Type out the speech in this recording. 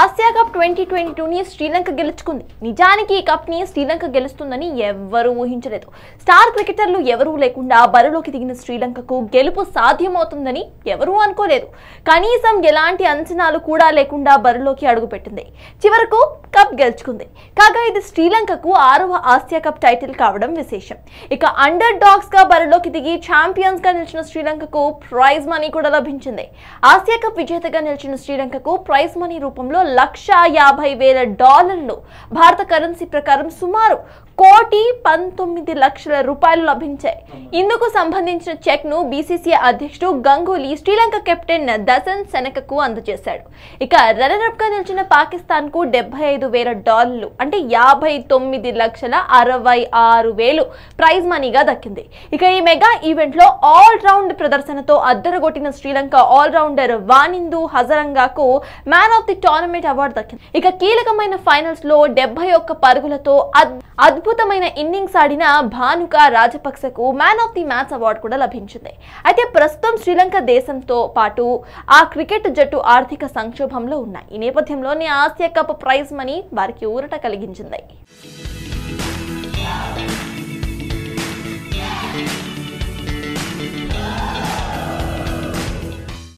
Asia cup twenty twenty టూని శ్రీలంక గెలుచుకుంది నిజానికి ఈ కప్ని శ్రీలంక గెలుస్తుందని ఎవ్వరూ ఊహించలేదు స్టార్ క్రికెటర్లు ఎవరూ లేకుండా బరిలోకి దిగిన శ్రీలంకకు గెలుపు సాధ్యమవుతుందని ఎవరూ అనుకోలేదు కనీసం ఎలాంటి అంచనాలు కూడా లేకుండా బరిలోకి అడుగుపెట్టింది చివరకు కప్ గెలుచుకుంది కాగా ఇది శ్రీలంకకు ఆరవ ఆసియా కప్ టైటిల్ కావడం విశేషం ఇక అండర్ డాగ్స్ గా బరిలోకి దిగి ఛాంపియన్స్ గా నిలిచిన శ్రీలంకకు ప్రైజ్ మనీ కూడా లభించింది ఆసియా కప్ విజేతగా నిలిచిన శ్రీలంకకు ప్రైజ్ మనీ రూపంలో రూపంలో లక్ష యాభై వేల డాలర్లు భారత కరెన్సీ ప్రకారం సుమారు కోటి పంతొమ్మిది లక్షల రూపాయలు లభించాయి ఇందుకు సంబంధించిన చెక్ ను బీసీసీఐ అధ్యక్షుడు గంగూలీ శ్రీలంక కెప్టెన్ దసన్ సెనకకు అందజేశాడు ఇక రన్నరప్ గా నిలిచిన పాకిస్తాన్ కు డెబ్బై ఐదు వేల డాలర్లు అంటే యాభై తొమ్మిది లక్షల అరవై ఆరు వేలు ప్రైజ్ మనీగా దక్కింది ఇక ఈ మెగా ఈవెంట్ లో ఆల్ రౌండ్ ప్రదర్శనతో అద్దరగొట్టిన శ్రీలంక ఆల్ రౌండర్ వానిందు హజరంగాకు man of the tournament award దక్కింది ఇక కీలకమైన ఫైనల్స్ లో డెబ్బై ఒక్క పరుగులతో అద్ అద్భుతమైన ఇన్నింగ్స్ ఆడిన భానుక రాజపక్సకు man of the match award కూడా లభించింది అయితే ప్రస్తుతం శ్రీలంక దేశంతో పాటు ఆ క్రికెట్ జట్టు ఆర్థిక సంక్షోభంలో ఉన్నాయి ఈ నేపథ్యంలోనే ఆసియా కప్ ప్రైజ్ మనీ వారికి ఊరట కలిగించింది